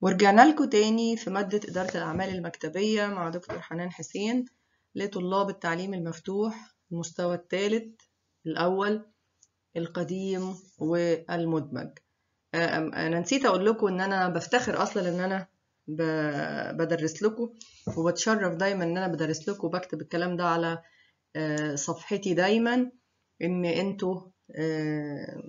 ورجعنا لكم تاني في مادة إدارة الأعمال المكتبية مع دكتور حنان حسين لطلاب التعليم المفتوح المستوى الثالث الأول القديم والمدمج آه، أنا نسيت أقول لكم إن أنا بفتخر أصلا إن أنا بدرس لكم وبتشرف دايما إن أنا بدرس لكم وبكتب الكلام ده على آه، صفحتي دايما إن أنتوا آه،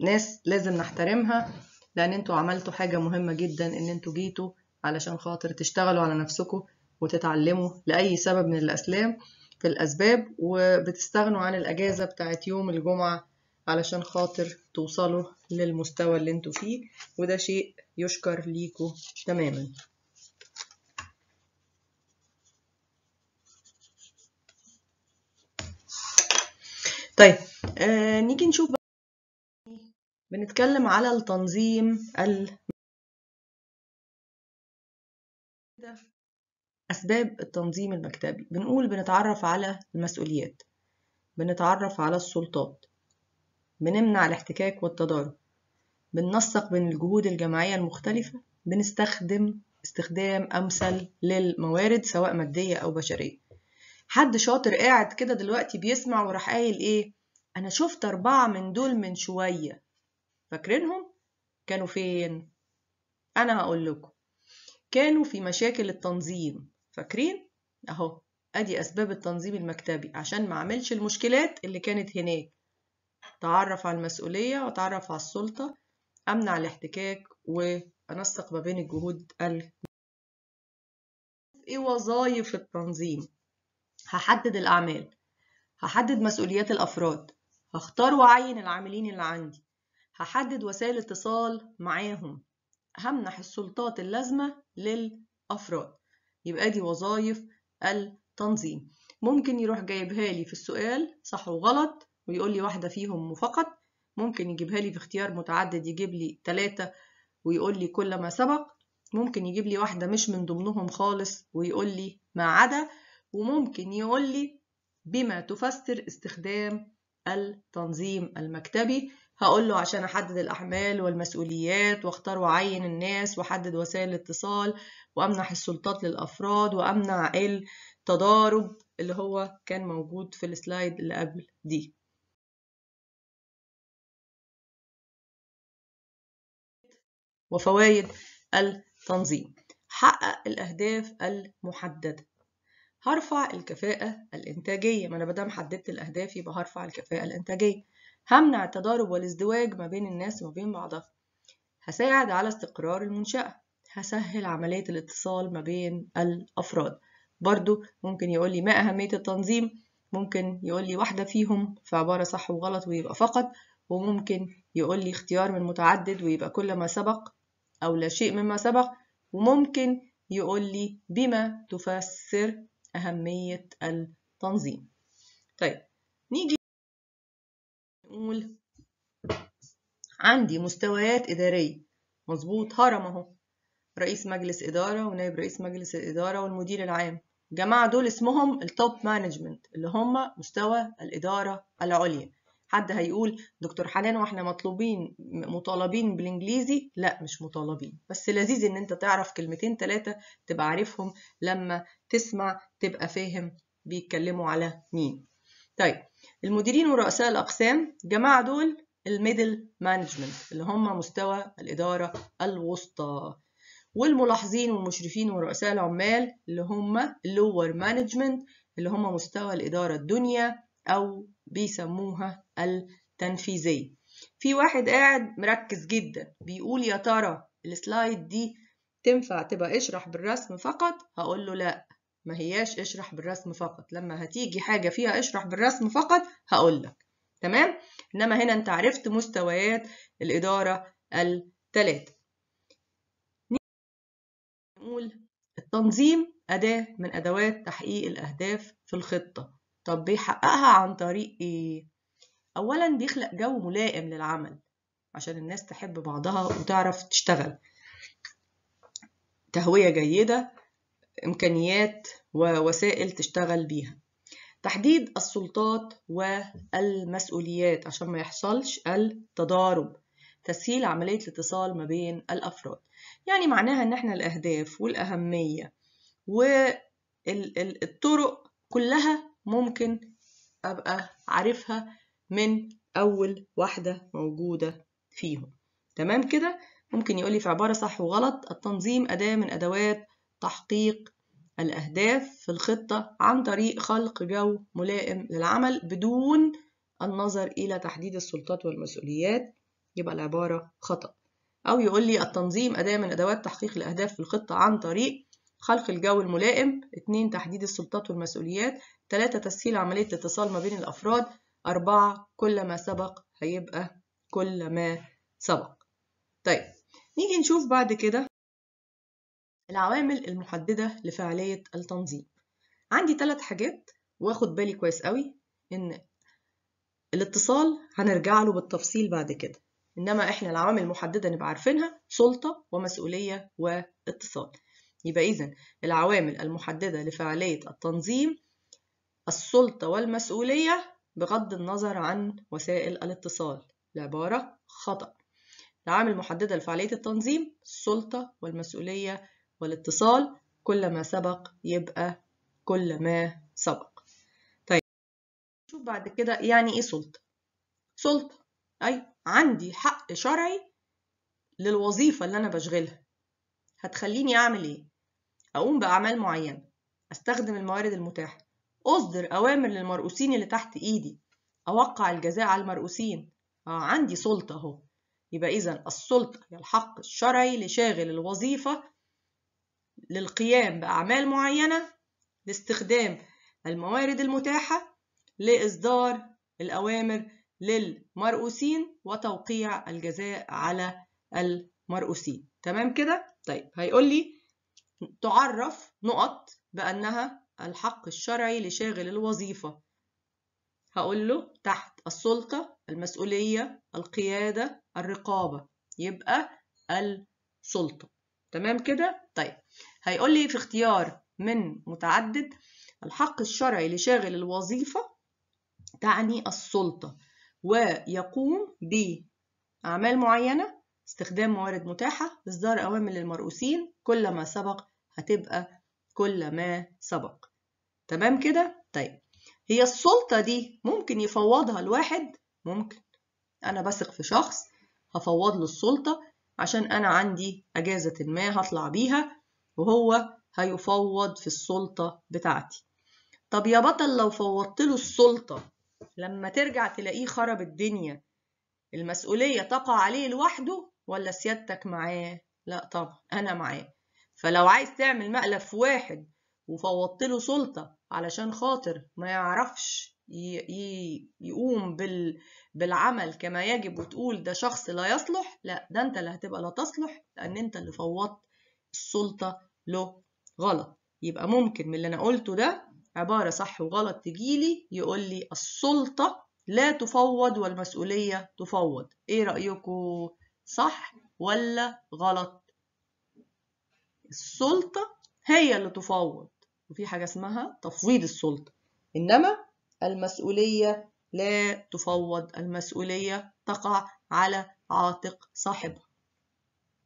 ناس لازم نحترمها لأن انتوا عملتوا حاجة مهمة جدا إن انتوا جيتوا علشان خاطر تشتغلوا على نفسكم وتتعلموا لأي سبب من الأسلام في الأسباب وبتستغنوا عن الأجازة بتاعت يوم الجمعة علشان خاطر توصلوا للمستوى اللي انتوا فيه وده شيء يشكر ليكوا تماما طيب آه نيجي نشوف بنتكلم على التنظيم ال أسباب التنظيم المكتبي بنقول بنتعرف على المسؤوليات بنتعرف على السلطات بنمنع الاحتكاك والتضارب بننسق بين الجهود الجماعية المختلفة بنستخدم استخدام أمثل للموارد سواء مادية أو بشرية حد شاطر قاعد كده دلوقتي بيسمع وراح قايل إيه أنا شفت أربعة من دول من شوية فاكرينهم كانوا فين انا هقول لكم كانوا في مشاكل التنظيم فاكرين اهو ادي اسباب التنظيم المكتبي عشان ما اعملش المشكلات اللي كانت هناك تعرف على المسؤوليه واتعرف على السلطه امنع الاحتكاك وانسق ما بين الجهود ال ايه وظايف التنظيم هحدد الاعمال هحدد مسؤوليات الافراد هختار واعين العاملين اللي عندي هحدد وسائل اتصال معاهم همنح السلطات اللازمة للأفراد يبقى دي وظائف التنظيم ممكن يروح جايبها لي في السؤال صح وغلط ويقول لي واحدة فيهم فقط ممكن يجيبها لي في اختيار متعدد يجيب لي ثلاثة ويقول لي كل ما سبق ممكن يجيب لي واحدة مش من ضمنهم خالص ويقول لي ما عدا وممكن يقول لي بما تفسر استخدام التنظيم المكتبي هقول له عشان أحدد الأحمال والمسؤوليات واختار وأعين الناس وأحدد وسائل الاتصال وأمنح السلطات للأفراد وأمنع التضارب اللي هو كان موجود في السلايد اللي قبل دي وفوائد التنظيم حقق الأهداف المحددة هرفع الكفاءة الإنتاجية ما أنا بدام حددت الأهداف يبقى هرفع الكفاءة الإنتاجية همنع التضارب والازدواج ما بين الناس وما بين بعضها هساعد على استقرار المنشأة هسهل عملية الاتصال ما بين الأفراد برضو ممكن يقول لي ما أهمية التنظيم ممكن يقول لي واحدة فيهم في عبارة صح وغلط ويبقى فقط وممكن يقول لي اختيار من متعدد ويبقى كل ما سبق أو لا شيء مما سبق وممكن يقول لي بما تفسر أهمية التنظيم طيب نيجي نقول عندي مستويات إدارية مظبوط هرم أهو رئيس مجلس إدارة ونائب رئيس مجلس الإدارة والمدير العام الجماعة دول اسمهم التوب مانجمنت اللي هم مستوى الإدارة العليا حد هيقول دكتور حنان واحنا مطلوبين مطالبين بالانجليزي لا مش مطالبين بس لذيذ ان انت تعرف كلمتين ثلاثه تبقى عارفهم لما تسمع تبقى فاهم بيتكلموا على مين طيب المديرين ورؤساء الأقسام الجماعة دول الميدل مانجمنت اللي هم مستوى الإدارة الوسطى والملاحظين والمشرفين ورؤساء العمال اللي هم اللور مانجمنت اللي هم مستوى الإدارة الدنيا أو بيسموها التنفيذية في واحد قاعد مركز جدا بيقول يا ترى السلايد دي تنفع تبقى اشرح بالرسم فقط هقول له لا ما هياش اشرح بالرسم فقط لما هتيجي حاجة فيها اشرح بالرسم فقط هقولك تمام إنما هنا أنت عرفت مستويات الإدارة الثلاثة نقول التنظيم أداة من أدوات تحقيق الأهداف في الخطة طب بيحققها عن طريق إيه؟ أولا بيخلق جو ملائم للعمل عشان الناس تحب بعضها وتعرف تشتغل تهوية جيدة إمكانيات ووسائل تشتغل بيها تحديد السلطات والمسؤوليات عشان ما يحصلش التضارب تسهيل عملية الاتصال ما بين الأفراد يعني معناها إن إحنا الأهداف والأهمية والطرق كلها ممكن أبقى عارفها من أول واحدة موجودة فيهم تمام كده ممكن يقولي في عبارة صح وغلط التنظيم أداة من أدوات تحقيق الأهداف في الخطة عن طريق خلق جو ملائم للعمل بدون النظر إلى تحديد السلطات والمسؤوليات يبقى العبارة خطأ أو يقول لي التنظيم أداة من أدوات تحقيق الأهداف في الخطة عن طريق خلق الجو الملائم اتنين تحديد السلطات والمسؤوليات تلاتة تسهيل عملية الاتصال ما بين الأفراد أربعة كل ما سبق هيبقى كل ما سبق طيب نيجي نشوف بعد كده العوامل المحددة لفعالية التنظيم عندي ثلاث حاجات واخد بالي كويس قوي إن الاتصال هنرجع له بالتفصيل بعد كده إنما إحنا العوامل المحددة نبقى عارفينها سلطة ومسؤولية واتصال يبقى إذا العوامل المحددة لفعالية التنظيم السلطة والمسؤولية بغض النظر عن وسائل الاتصال العبارة خطأ العوامل المحددة لفعالية التنظيم السلطة والمسؤولية والاتصال كل ما سبق يبقى كل ما سبق طيب نشوف بعد كده يعني ايه سلطة سلطة اي عندي حق شرعي للوظيفة اللي انا بشغلها هتخليني اعمل ايه اقوم باعمال معينة استخدم الموارد المتاحة اصدر اوامر للمرؤوسين اللي تحت ايدي اوقع الجزاء على المرؤوسين آه عندي سلطة اهو يبقى اذا السلطة هي الحق الشرعي لشاغل الوظيفة للقيام بأعمال معينة لاستخدام الموارد المتاحة لإصدار الأوامر للمرؤوسين وتوقيع الجزاء على المرؤوسين تمام كده؟ طيب هيقول لي تعرف نقط بأنها الحق الشرعي لشاغل الوظيفة هقول له تحت السلطة المسؤولية القيادة الرقابة يبقى السلطة تمام كده؟ طيب هيقول لي في اختيار من متعدد الحق الشرعي لشاغل الوظيفة تعني السلطة ويقوم بأعمال معينة استخدام موارد متاحة إصدار أوامر للمرؤوسين كل ما سبق هتبقى كل ما سبق تمام كده؟ طيب هي السلطة دي ممكن يفوضها الواحد؟ ممكن أنا بثق في شخص هفوض له السلطة عشان أنا عندي أجازة ما هطلع بيها وهو هيفوض في السلطة بتاعتي طب يا بطل لو فوضت له السلطة لما ترجع تلاقيه خرب الدنيا المسؤولية تقع عليه لوحده ولا سيادتك معاه؟ لا طبعا أنا معاه فلو عايز تعمل مقلب في واحد وفوضت له سلطة علشان خاطر ما يعرفش يقوم بالعمل كما يجب وتقول ده شخص لا يصلح لا ده انت اللي هتبقى لا تصلح لأن انت اللي فوضت السلطة له غلط يبقى ممكن من اللي أنا قلته ده عبارة صح وغلط تجيلي يقول لي السلطة لا تفوض والمسؤولية تفوض إيه رأيكم صح ولا غلط السلطة هي اللي تفوض وفي حاجة اسمها تفويض السلطة إنما المسؤولية لا تفوض المسؤولية تقع على عاتق صاحبها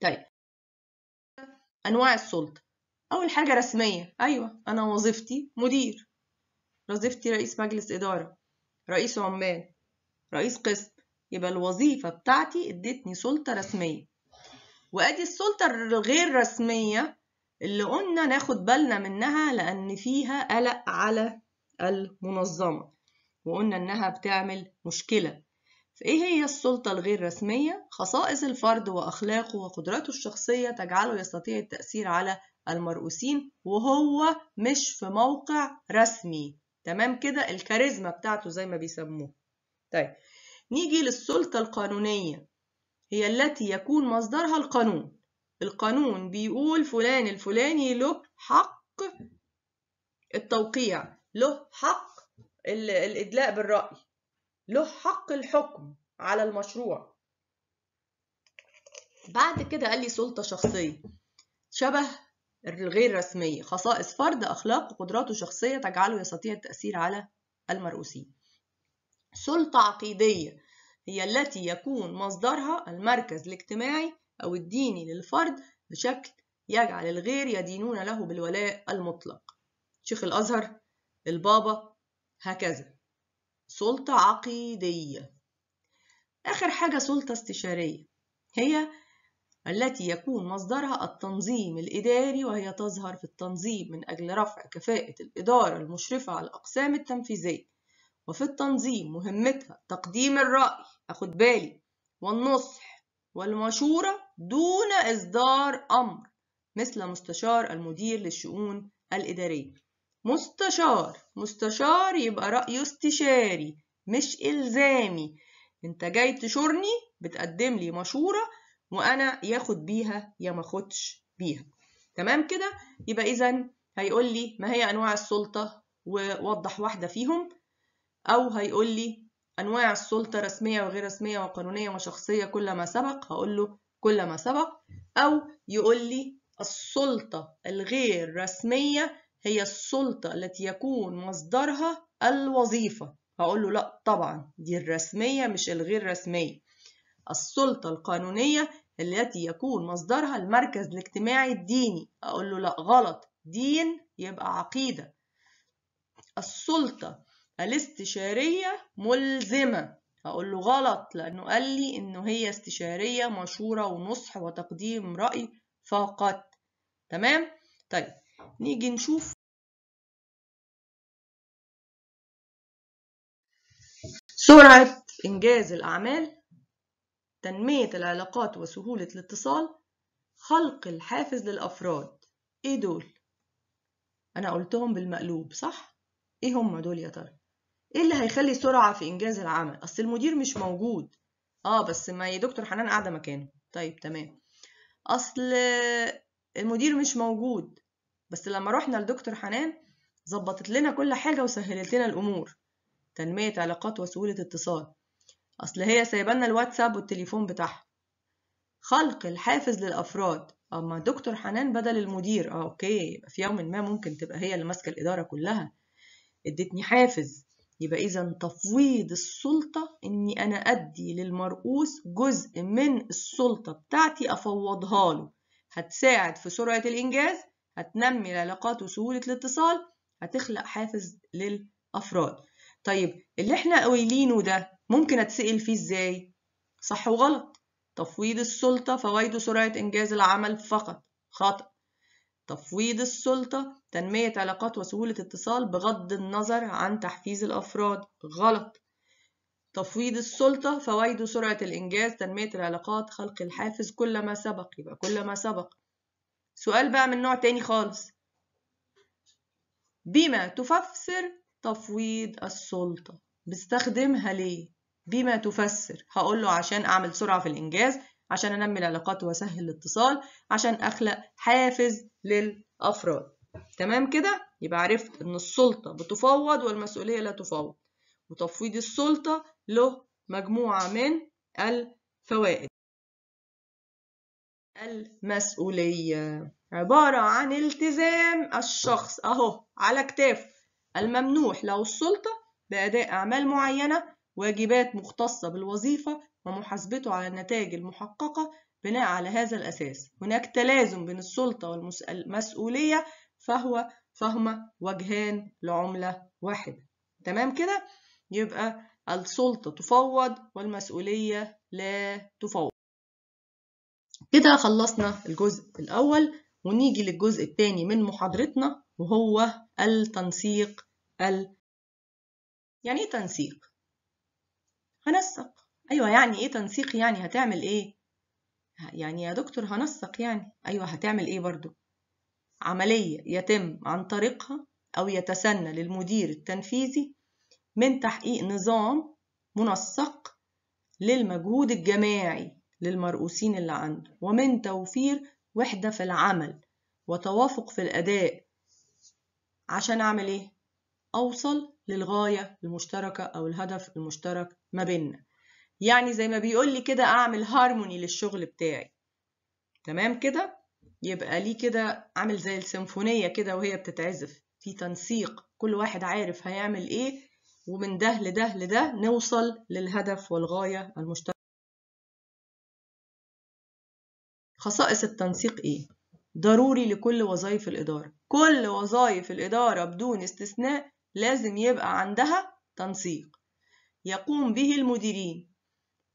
طيب أنواع السلطة أول حاجة رسمية أيوة أنا وظيفتي مدير وظيفتي رئيس مجلس إدارة رئيس عمال رئيس قسم يبقى الوظيفة بتاعتي ادتني سلطة رسمية وأدي السلطة الغير رسمية اللي قلنا ناخد بالنا منها لأن فيها قلق على المنظمة وقلنا إنها بتعمل مشكلة فإيه هي السلطة الغير رسمية؟ خصائص الفرد وأخلاقه وقدراته الشخصية تجعله يستطيع التأثير على المرؤوسين وهو مش في موقع رسمي تمام كده الكاريزما بتاعته زي ما بيسموه طيب نيجي للسلطة القانونية هي التي يكون مصدرها القانون القانون بيقول فلان الفلاني له حق التوقيع له حق الإدلاء بالرأي له حق الحكم على المشروع بعد كده قال لي سلطة شخصية شبه الغير رسمية خصائص فرد أخلاق وقدراته الشخصية تجعله يستطيع التأثير على المرؤوسين سلطة عقيدية هي التي يكون مصدرها المركز الاجتماعي أو الديني للفرد بشكل يجعل الغير يدينون له بالولاء المطلق شيخ الأزهر البابا هكذا سلطة عقيدية آخر حاجة سلطة استشارية هي التي يكون مصدرها التنظيم الإداري وهي تظهر في التنظيم من أجل رفع كفاءة الإدارة المشرفة على الأقسام التنفيذية وفي التنظيم مهمتها تقديم الرأي أخد بالي والنصح والمشورة دون إصدار أمر مثل مستشار المدير للشؤون الإدارية مستشار مستشار يبقى رأي استشاري مش إلزامي انت جاي تشورني بتقدم لي مشورة وانا ياخد بيها يا ما اخدش بيها تمام كده يبقى اذا هيقول لي ما هي انواع السلطه ووضح واحده فيهم او هيقول لي انواع السلطه رسميه وغير رسميه وقانونيه وشخصيه كل ما سبق هقول له كل ما سبق او يقول لي السلطه الغير رسميه هي السلطه التي يكون مصدرها الوظيفه هقول له لا طبعا دي الرسميه مش الغير رسميه السلطة القانونية التي يكون مصدرها المركز الاجتماعي الديني أقول له لأ غلط دين يبقى عقيدة السلطة الاستشارية ملزمة أقول له غلط لأنه قال لي إنه هي استشارية مشورة ونصح وتقديم رأي فقط تمام؟ طيب نيجي نشوف سرعة إنجاز الأعمال تنمية العلاقات وسهولة الاتصال خلق الحافز للأفراد إيه دول؟ أنا قلتهم بالمقلوب صح؟ إيه هم دول يا ترى؟ إيه اللي هيخلي سرعة في إنجاز العمل؟ أصل المدير مش موجود آه بس ما هي دكتور حنان قاعدة مكانه طيب تمام أصل المدير مش موجود بس لما رحنا لدكتور حنان ظبطت لنا كل حاجة وسهلت لنا الأمور تنمية علاقات وسهولة اتصال أصل هي سايبالنا الواتساب والتليفون بتاعها خلق الحافز للأفراد أما دكتور حنان بدل المدير أه أوكي يبقى في يوم ما ممكن تبقى هي اللي ماسكة الإدارة كلها ادتني حافز يبقى إذا تفويض السلطة إني أنا أدي للمرؤوس جزء من السلطة بتاعتي أفوضها له هتساعد في سرعة الإنجاز هتنمي العلاقات وسهولة الاتصال هتخلق حافز للأفراد طيب اللي احنا قايلينه ده ممكن أتسأل فيه إزاي؟ صح وغلط تفويض السلطة فوائده سرعة إنجاز العمل فقط خطأ تفويض السلطة تنمية علاقات وسهولة اتصال بغض النظر عن تحفيز الأفراد غلط تفويض السلطة فوائده سرعة الإنجاز تنمية العلاقات خلق الحافز كل ما سبق يبقى كل ما سبق سؤال بقى من نوع تاني خالص بما تفسر تفويض السلطة بستخدمها ليه بما تفسر هقول له عشان أعمل سرعة في الإنجاز عشان أنمي العلاقات وأسهل الاتصال عشان أخلق حافز للأفراد تمام كده يبقى عرفت إن السلطة بتفوض والمسؤولية لا تفوض وتفويض السلطة له مجموعة من الفوائد المسؤولية عبارة عن التزام الشخص أهو على كتاف الممنوح له السلطة بأداء أعمال معينة واجبات مختصة بالوظيفة ومحاسبته على النتائج المحققة بناء على هذا الأساس هناك تلازم بين السلطة والمسؤولية فهو فهما وجهان لعملة واحدة تمام كده يبقى السلطة تفوض والمسؤولية لا تفوض كده خلصنا الجزء الأول ونيجي للجزء الثاني من محاضرتنا وهو التنسيق ال... يعني ايه تنسيق هنسق أيوة يعني إيه تنسيق يعني هتعمل إيه يعني يا دكتور هنسق يعني أيوة هتعمل إيه برضو عملية يتم عن طريقها أو يتسنى للمدير التنفيذي من تحقيق نظام منسق للمجهود الجماعي للمرؤوسين اللي عنده ومن توفير وحدة في العمل وتوافق في الأداء عشان أعمل إيه؟ أوصل للغاية المشتركة أو الهدف المشترك ما بيننا يعني زي ما بيقول لي كده أعمل هارموني للشغل بتاعي تمام كده يبقى ليه كده عامل زي السيمفونية كده وهي بتتعزف في تنسيق كل واحد عارف هيعمل إيه ومن ده لده لده نوصل للهدف والغاية المشتركة خصائص التنسيق إيه؟ ضروري لكل وظائف الإدارة كل وظائف الإدارة بدون استثناء لازم يبقى عندها تنسيق يقوم به المديرين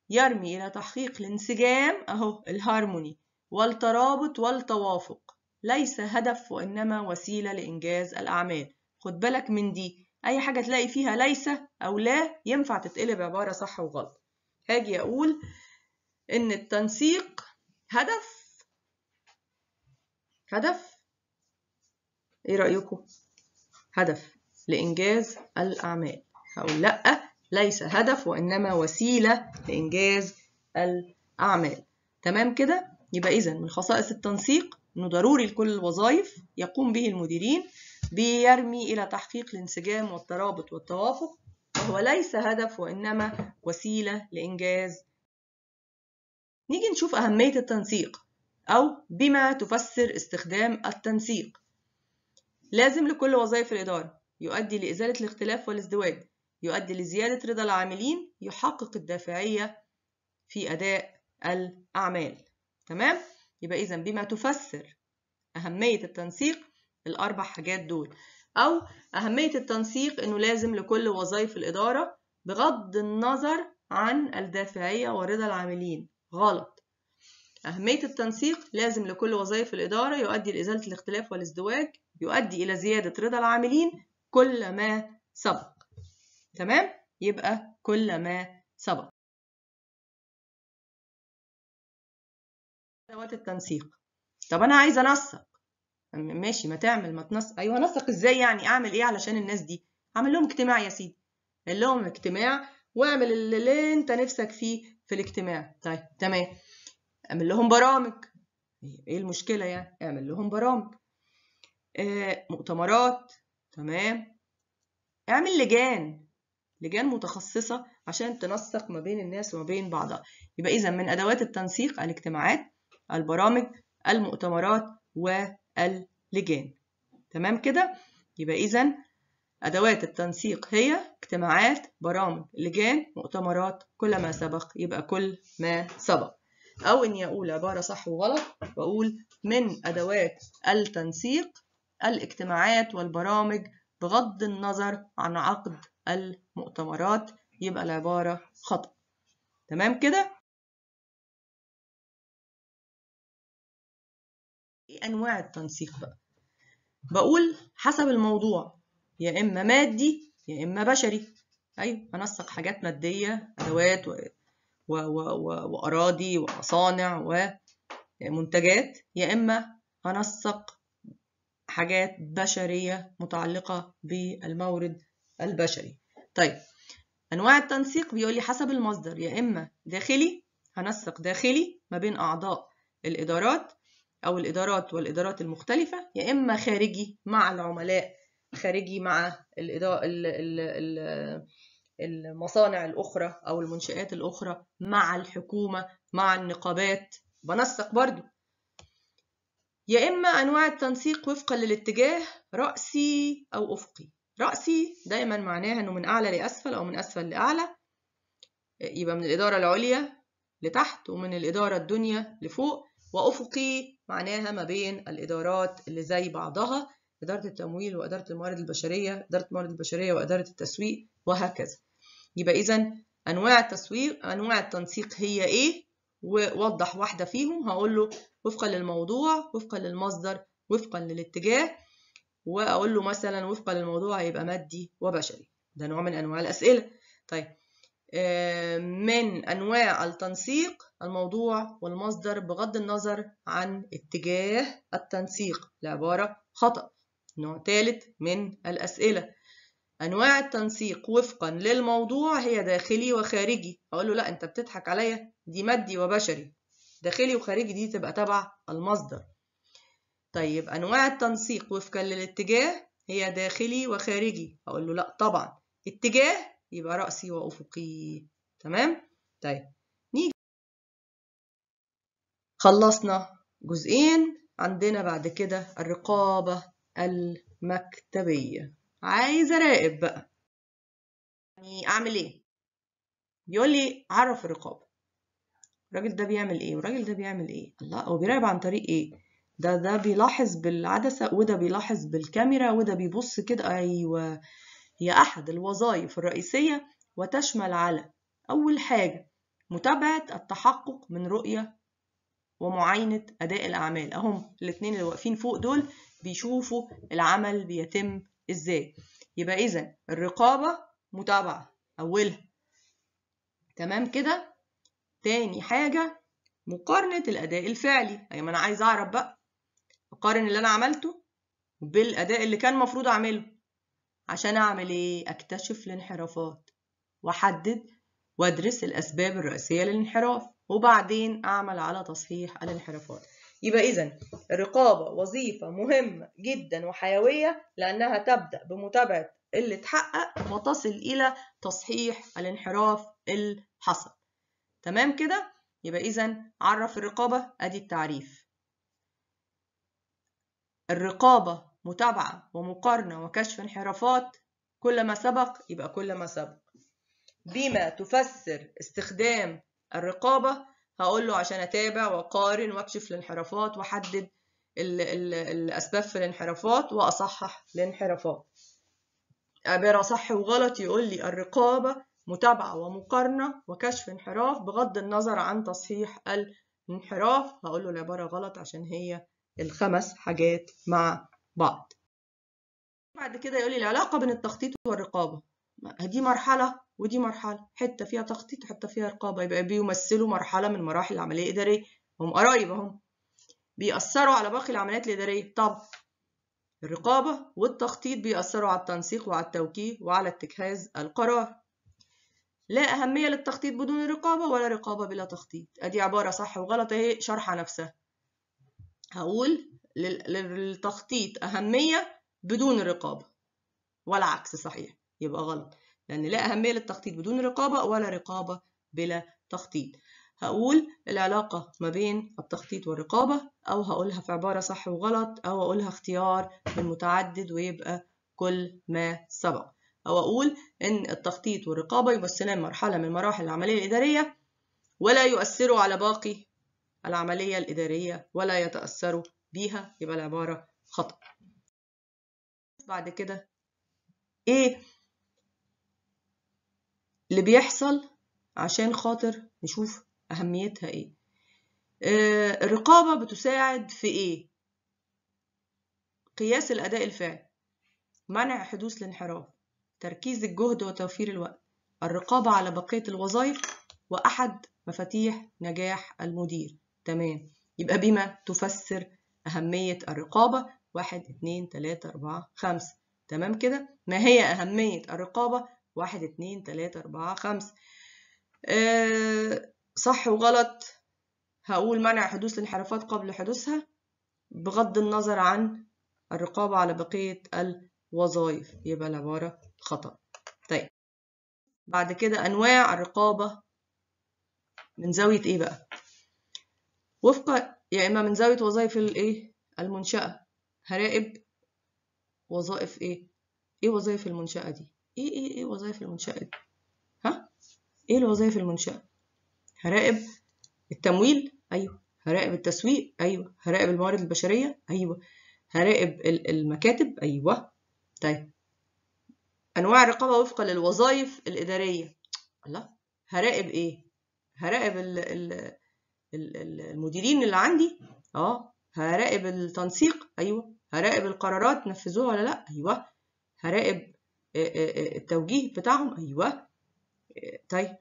يرمي إلى تحقيق الانسجام أهو الهارموني والترابط والتوافق ليس هدف وإنما وسيلة لإنجاز الأعمال خد بالك من دي أي حاجة تلاقي فيها ليس أو لا ينفع تتقلب عبارة صح وغلط هاجي أقول إن التنسيق هدف هدف إيه رأيكم؟ هدف لإنجاز الأعمال أو لأ ليس هدف وإنما وسيلة لإنجاز الأعمال تمام كده؟ يبقى إذا من خصائص التنسيق إنه ضروري لكل الوظائف يقوم به المديرين بيرمي إلى تحقيق الانسجام والترابط والتوافق وهو ليس هدف وإنما وسيلة لإنجاز نيجي نشوف أهمية التنسيق أو بما تفسر استخدام التنسيق لازم لكل وظائف الإدارة يؤدي لإزالة الاختلاف والازدواج يؤدي لزيادة رضا العاملين يحقق الدافعية في أداء الأعمال تمام؟ يبقى إذا بما تفسر أهمية التنسيق الأربع حاجات دول أو أهمية التنسيق إنه لازم لكل وظائف الإدارة بغض النظر عن الدافعية ورضا العاملين غلط أهمية التنسيق لازم لكل وظائف الإدارة يؤدي لإزالة الاختلاف والازدواج يؤدي إلى زيادة رضا العاملين كل ما سبق تمام يبقى كل ما سبق ادوات التنسيق طب انا عايزه انسق ماشي ما تعمل ما تنسق ايوه انسق ازاي يعني اعمل ايه علشان الناس دي اعمل لهم اجتماع يا سيدي اعمل لهم اجتماع واعمل اللي انت نفسك فيه في الاجتماع طيب تمام اعمل لهم برامج ايه المشكله يعني اعمل لهم برامج آه، مؤتمرات تمام اعمل لجان لجان متخصصة عشان تنسق ما بين الناس وما بين بعضها يبقى إذا من أدوات التنسيق الاجتماعات البرامج المؤتمرات واللجان تمام كده يبقى إذا أدوات التنسيق هي اجتماعات برامج لجان مؤتمرات كل ما سبق يبقى كل ما سبق أو إني أقول عبارة صح وغلط وأقول من أدوات التنسيق الاجتماعات والبرامج بغض النظر عن عقد المؤتمرات يبقى العبارة خطأ تمام كده؟ ايه انواع التنسيق بقى؟ بقول حسب الموضوع يا اما مادي يا اما بشري ايوه هنسق حاجات ماديه ادوات و... و... و... واراضي ومصانع ومنتجات يا اما هنسق حاجات بشرية متعلقة بالمورد البشري طيب أنواع التنسيق بيقول لي حسب المصدر يا إما داخلي هنسق داخلي ما بين أعضاء الإدارات أو الإدارات والإدارات المختلفة يا إما خارجي مع العملاء خارجي مع الإدارة المصانع الأخرى أو المنشآت الأخرى مع الحكومة مع النقابات بنسق برضو يا إما أنواع التنسيق وفقا للاتجاه رأسي أو أفقي رأسي دايما معناها أنه من أعلى لأسفل أو من أسفل لأعلى يبقى من الإدارة العليا لتحت ومن الإدارة الدنيا لفوق وأفقي معناها ما بين الإدارات اللي زي بعضها إدارة التمويل وإدارة الموارد البشرية إدارة الموارد البشرية وإدارة التسويق وهكذا يبقى إذا أنواع التسويق أنواع التنسيق هي إيه ووضح واحدة فيهم هقول له وفقا للموضوع وفقا للمصدر وفقا للاتجاه وأقول له مثلا وفقا للموضوع هيبقى مادي وبشري ده نوع من أنواع الأسئلة طيب آه، من أنواع التنسيق الموضوع والمصدر بغض النظر عن اتجاه التنسيق العبارة خطأ نوع ثالث من الأسئلة أنواع التنسيق وفقا للموضوع هي داخلي وخارجي أقول له لا أنت بتضحك عليا دي مادي وبشري داخلي وخارجي دي تبقى تبع المصدر طيب أنواع التنسيق وفقا للاتجاه هي داخلي وخارجي أقول له لا طبعا اتجاه يبقى رأسي وأفقي تمام طيب نيجي خلصنا جزئين عندنا بعد كده الرقابة المكتبية عايزه اراقب بقى يعني اعمل ايه يقول لي عرف الرقابه الراجل ده بيعمل ايه والراجل ده بيعمل ايه الله هو بيراقب عن طريق ايه ده ده بيلاحظ بالعدسه وده بيلاحظ بالكاميرا وده بيبص كده ايوه هي احد الوظائف الرئيسيه وتشمل على اول حاجه متابعه التحقق من رؤيه ومعاينه اداء الاعمال اهم الاثنين اللي واقفين فوق دول بيشوفوا العمل بيتم ازاي يبقى اذا الرقابه متابعه اولها تمام كده تاني حاجه مقارنه الاداء الفعلي اي أيوة، ما انا عايز اعرف بقى اقارن اللي انا عملته بالاداء اللي كان المفروض اعمله عشان اعمل ايه اكتشف الانحرافات واحدد وادرس الاسباب الرئيسيه للانحراف وبعدين اعمل على تصحيح الانحرافات يبقى إذا الرقابة وظيفة مهمة جدا وحيوية لأنها تبدأ بمتابعة اللي اتحقق وتصل إلى تصحيح الانحراف اللي حصل تمام كده؟ يبقى إذا عرف الرقابة أدي التعريف الرقابة متابعة ومقارنة وكشف انحرافات كل ما سبق يبقى كل ما سبق بما تفسر استخدام الرقابة هقول له عشان أتابع وأقارن وأكشف الانحرافات وأحدد الأسباب في الانحرافات وأصحح الانحرافات عبارة صح وغلط يقول لي الرقابة متابعة ومقارنة وكشف انحراف بغض النظر عن تصحيح الانحراف هقول له العبارة غلط عشان هي الخمس حاجات مع بعض بعد كده يقول لي العلاقة بين التخطيط والرقابة دي مرحلة ودي مرحلة حتة فيها تخطيط وحتة فيها رقابة يبقى بيمثلوا مرحلة من مراحل العملية الإدارية هم قرايب أهم بيأثروا على باقي العمليات الإدارية طب الرقابة والتخطيط بيأثروا على التنسيق وعلى التوكيل وعلى اتخاذ القرار لا أهمية للتخطيط بدون رقابة ولا رقابة بلا تخطيط أدي عبارة صح وغلط أهي شرحة نفسها هقول للتخطيط أهمية بدون رقابة والعكس صحيح يبقى غلط لأن لا أهمية للتخطيط بدون رقابة ولا رقابة بلا تخطيط هقول العلاقة ما بين التخطيط والرقابة أو هقولها في عبارة صح وغلط أو أقولها اختيار من متعدد ويبقى كل ما سبق أو أقول إن التخطيط والرقابة يمثلان مرحلة من مراحل العملية الإدارية ولا يؤثروا على باقي العملية الإدارية ولا يتأثروا بيها يبقى العبارة خطأ بعد كده إيه اللي بيحصل عشان خاطر نشوف أهميتها إيه آه، الرقابة بتساعد في إيه قياس الأداء الفعلي منع حدوث الانحراف تركيز الجهد وتوفير الوقت الرقابة على بقية الوظائف وأحد مفاتيح نجاح المدير تمام يبقى بما تفسر أهمية الرقابة واحد اتنين تلاتة أربعة خمسة تمام كده ما هي أهمية الرقابة واحد اتنين تلاتة أربعة خمسة آه، صح وغلط هقول منع حدوث الانحرافات قبل حدوثها بغض النظر عن الرقابة على بقية الوظائف يبقى العبارة خطأ طيب بعد كده أنواع الرقابة من زاوية إيه بقى؟ وفق يا يعني إما من زاوية وظائف الإيه؟ المنشأة هراقب وظائف إيه؟ إيه وظائف المنشأة دي؟ ايه ايه ايه وظائف المنشأة دي ها ايه الوظائف المنشأة هراقب التمويل ايوه هراقب التسويق ايوه هراقب الموارد البشرية ايوه هراقب المكاتب ايوه طيب انواع الرقابة وفقا للوظائف الإدارية الله هراقب ايه هراقب المديرين اللي عندي اه هراقب التنسيق ايوه هراقب القرارات نفذوها ولا لا ايوه هراقب آه، آه، آه، التوجيه بتاعهم أيوه طيب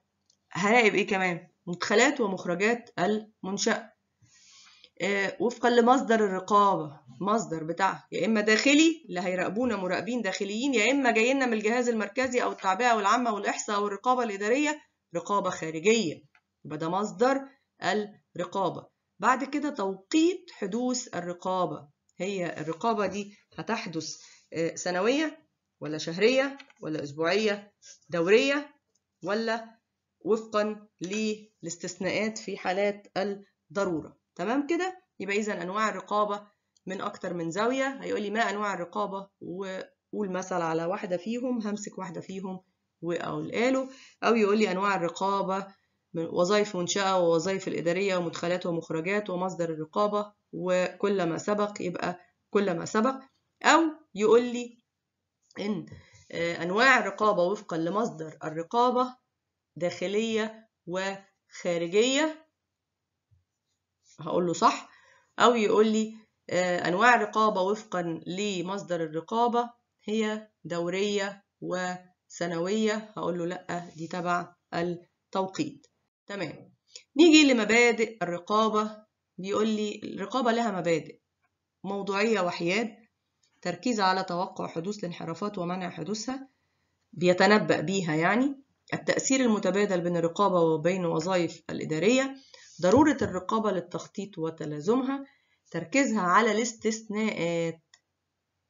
هلاقي ايه كمان مدخلات ومخرجات المنشأة وفقا لمصدر الرقابة مصدر بتاعها يا إما داخلي اللي هيراقبونا مراقبين داخليين يا إما جاينا من الجهاز المركزي أو التعبئة والعامة والإحصاء أو الرقابة الإدارية رقابة خارجية يبقى ده مصدر الرقابة بعد كده توقيت حدوث الرقابة هي الرقابة دي هتحدث سنوية ولا شهرية ولا أسبوعية دورية ولا وفقا للاستثناءات في حالات الضرورة تمام كده يبقى إذا أنواع الرقابة من أكتر من زاوية هيقول لي ما أنواع الرقابة وقول مثل على واحدة فيهم همسك واحدة فيهم وأقول قاله أو يقول لي أنواع الرقابة من وظائف منشأة ووظائف الإدارية ومدخلات ومخرجات ومصدر الرقابة وكل ما سبق يبقى كل ما سبق أو يقول لي إن آه، أنواع الرقابة وفقا لمصدر الرقابة داخلية وخارجية هقول له صح أو يقول لي آه، أنواع الرقابة وفقا لمصدر الرقابة هي دورية وسنوية هقول له لأ دي تبع التوقيت تمام نيجي لمبادئ الرقابة بيقول لي الرقابة لها مبادئ موضوعية وحياد تركيز على توقع حدوث الانحرافات ومنع حدوثها بيتنبأ بيها يعني التأثير المتبادل بين الرقابة وبين وظائف الإدارية ضرورة الرقابة للتخطيط وتلازمها تركيزها على الاستثناءات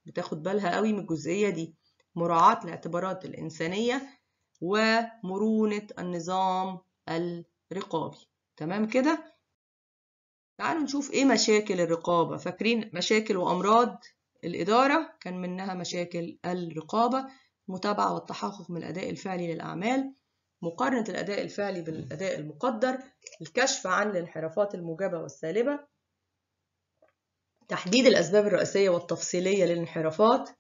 بتاخد بالها قوي من الجزئية دي مراعاة الاعتبارات الإنسانية ومرونة النظام الرقابي تمام كده؟ تعالوا نشوف ايه مشاكل الرقابة فاكرين مشاكل وأمراض الإدارة كان منها مشاكل الرقابة المتابعة والتحقق من الأداء الفعلي للأعمال مقارنة الأداء الفعلي بالأداء المقدر الكشف عن الانحرافات الموجبة والسالبة تحديد الأسباب الرئيسية والتفصيلية للانحرافات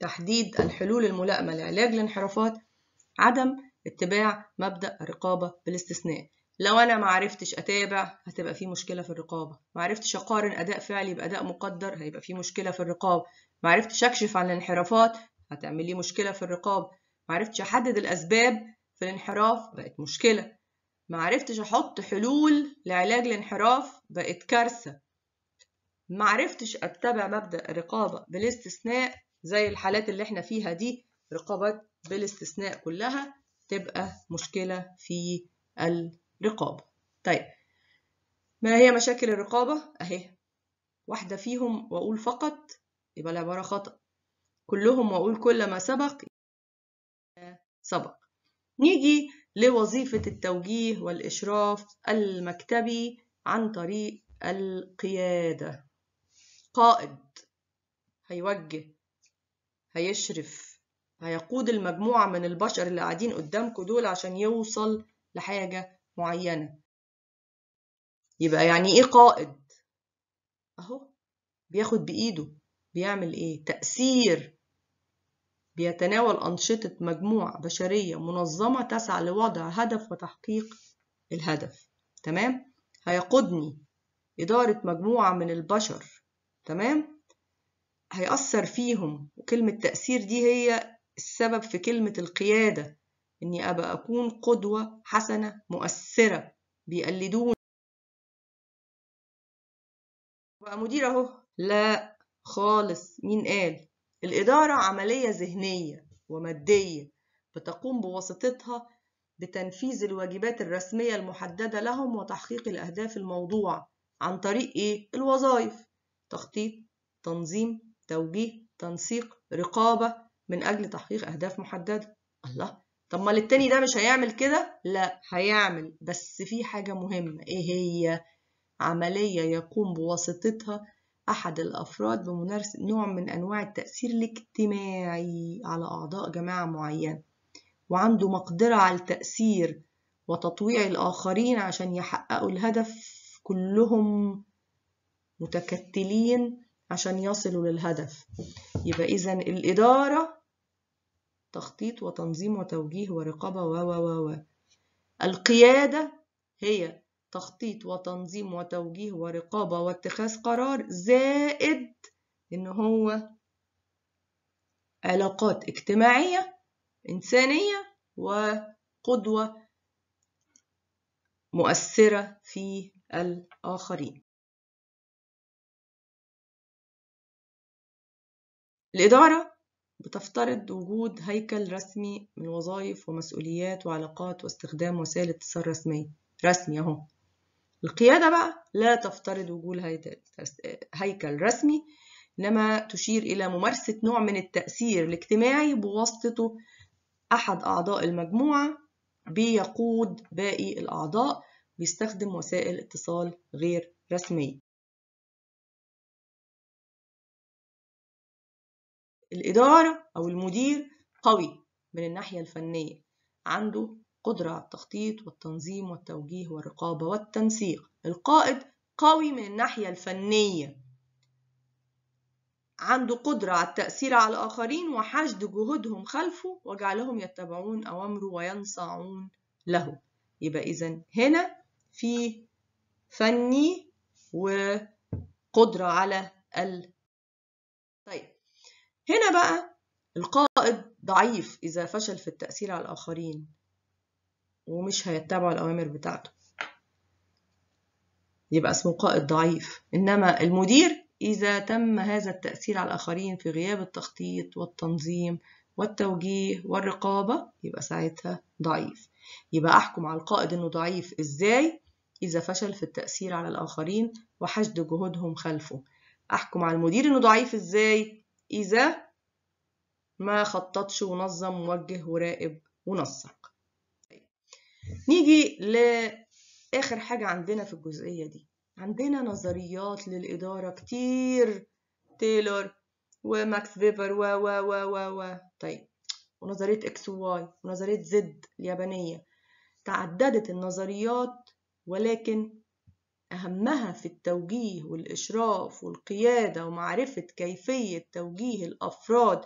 تحديد الحلول الملائمة لعلاج الانحرافات عدم اتباع مبدأ الرقابة بالاستثناء لو انا ما عرفتش اتابع هتبقى في مشكله في الرقابه ما عرفتش اقارن اداء فعلي باداء مقدر هيبقى في مشكله في الرقابه ما عرفتش اكشف عن الانحرافات هتعمل لي مشكله في الرقابه ما عرفتش احدد الاسباب في الانحراف بقت مشكله ما عرفتش احط حلول لعلاج الانحراف بقت كارثه ما عرفتش اتبع مبدا الرقابه بالاستثناء زي الحالات اللي احنا فيها دي رقابات بالاستثناء كلها تبقى مشكله في ال رقابة طيب ما هي مشاكل الرقابة؟ أهي واحدة فيهم وأقول فقط يبقى العبارة خطأ كلهم وأقول كل ما سبق سبق نيجي لوظيفة التوجيه والإشراف المكتبي عن طريق القيادة قائد هيوجه هيشرف هيقود المجموعة من البشر اللي قاعدين قدامكم دول عشان يوصل لحاجة معينة يبقى يعني إيه قائد؟ أهو بياخد بإيده بيعمل إيه؟ تأثير بيتناول أنشطة مجموعة بشرية منظمة تسعى لوضع هدف وتحقيق الهدف تمام؟ هيقودني إدارة مجموعة من البشر تمام؟ هيأثر فيهم وكلمة تأثير دي هي السبب في كلمة القيادة إني أبقى أكون قدوة حسنة مؤثرة بيقلدوني بقى مدير أهو لا خالص مين قال الإدارة عملية ذهنية ومادية بتقوم بواسطتها بتنفيذ الواجبات الرسمية المحددة لهم وتحقيق الأهداف الموضوعة عن طريق إيه؟ الوظائف تخطيط تنظيم توجيه تنسيق رقابة من أجل تحقيق أهداف محددة الله طب ما للتاني ده مش هيعمل كده لا هيعمل بس في حاجة مهمة ايه هي عملية يقوم بواسطتها أحد الأفراد بممارسة نوع من أنواع التأثير الاجتماعي على أعضاء جماعة معينة وعنده مقدرة على التأثير وتطويع الآخرين عشان يحققوا الهدف كلهم متكتلين عشان يصلوا للهدف يبقى إذا الإدارة تخطيط وتنظيم وتوجيه ورقابة و و و و القيادة هي تخطيط وتنظيم وتوجيه ورقابة واتخاذ قرار زائد إن هو علاقات اجتماعية إنسانية وقدوة مؤثرة في الآخرين الإدارة بتفترض وجود هيكل رسمي من وظائف ومسؤوليات وعلاقات واستخدام وسائل اتصال رسمية رسمي أهو القيادة بقى لا تفترض وجود هيكل رسمي إنما تشير إلى ممارسة نوع من التأثير الاجتماعي بواسطته أحد أعضاء المجموعة بيقود باقي الأعضاء بيستخدم وسائل اتصال غير رسمية الإدارة أو المدير قوي من الناحية الفنية عنده قدرة على التخطيط والتنظيم والتوجيه والرقابة والتنسيق القائد قوي من الناحية الفنية عنده قدرة على التأثير على الآخرين وحشد جهودهم خلفه وجعلهم يتبعون أوامره وينصاعون له يبقى إذا هنا في فني وقدرة على هنا بقى القائد ضعيف إذا فشل في التأثير على الآخرين ومش هيتبعوا الأوامر بتاعته يبقى اسمه قائد ضعيف إنما المدير إذا تم هذا التأثير على الآخرين في غياب التخطيط والتنظيم والتوجيه والرقابة يبقى ساعتها ضعيف يبقى أحكم على القائد إنه ضعيف إزاي؟ إذا فشل في التأثير على الآخرين وحشد جهودهم خلفه أحكم على المدير إنه ضعيف إزاي؟ إذا ما خططش ونظم ووجه وراقب ونسق نيجي لآخر حاجة عندنا في الجزئية دي عندنا نظريات للإدارة كتير تيلور وماكس فيبر و و و و و طيب ونظرية إكس وواي ونظرية زد اليابانية تعددت النظريات ولكن أهمها في التوجيه والإشراف والقيادة ومعرفة كيفية توجيه الأفراد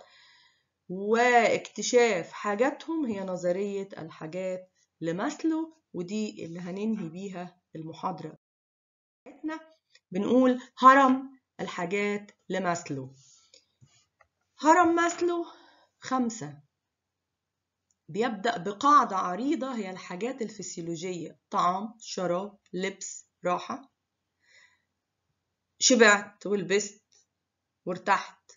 واكتشاف حاجاتهم هي نظرية الحاجات لمثله ودي اللي هننهي بيها المحاضرة بتاعتنا بنقول هرم الحاجات لمثله هرم مثله خمسة بيبدأ بقاعدة عريضة هي الحاجات الفسيولوجية طعام شراب لبس راحة شبعت ولبست وارتحت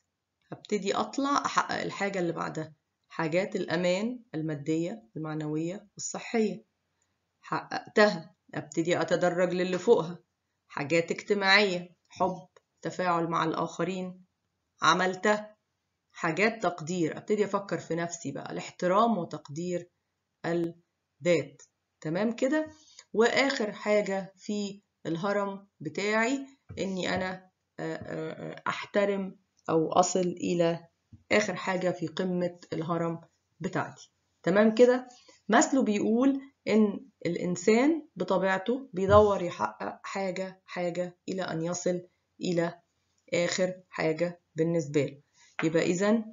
هبتدي أطلع أحقق الحاجة اللي بعدها حاجات الأمان المادية المعنوية والصحية حققتها أبتدي أتدرج للي فوقها حاجات اجتماعية حب تفاعل مع الآخرين عملتها حاجات تقدير أبتدي أفكر في نفسي بقى الاحترام وتقدير الذات تمام كده واخر حاجه في الهرم بتاعي اني انا آه، آه، احترم او اصل الى اخر حاجه في قمه الهرم بتاعتي تمام كده مثله بيقول ان الانسان بطبيعته بيدور يحقق حاجه حاجه الى ان يصل الى اخر حاجه بالنسبه له يبقى اذا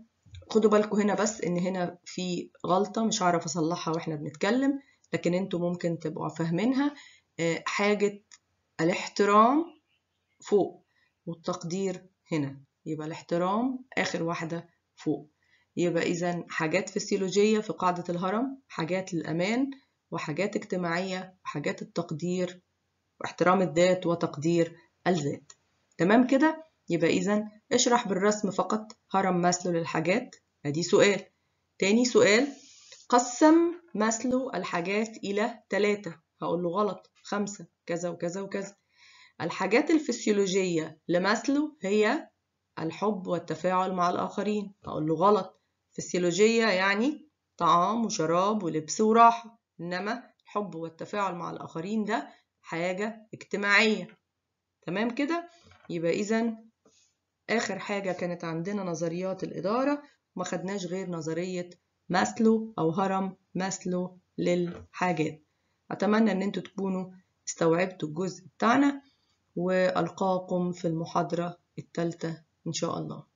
خدوا بالكم هنا بس ان هنا في غلطه مش هعرف اصلحها واحنا بنتكلم لكن انتوا ممكن تبقوا فاهمينها آه، حاجة الاحترام فوق والتقدير هنا يبقى الاحترام آخر واحدة فوق يبقى إذا حاجات فسيولوجية في قاعدة الهرم حاجات للأمان وحاجات اجتماعية وحاجات التقدير واحترام الذات وتقدير الذات تمام كده يبقى إذا اشرح بالرسم فقط هرم ماسلو للحاجات أدي سؤال تاني سؤال قسم ماسلو الحاجات إلى ثلاثة هقول له غلط خمسة كذا وكذا وكذا الحاجات الفسيولوجية لماسلو هي الحب والتفاعل مع الآخرين هقول له غلط فسيولوجية يعني طعام وشراب ولبس وراحة إنما الحب والتفاعل مع الآخرين ده حاجة اجتماعية تمام كده يبقى إذا آخر حاجة كانت عندنا نظريات الإدارة ما خدناش غير نظرية ماسلو أو هرم ماسلو للحاجات أتمنى إن أنتوا تكونوا استوعبتوا الجزء بتاعنا وألقاكم في المحاضرة الثالثة إن شاء الله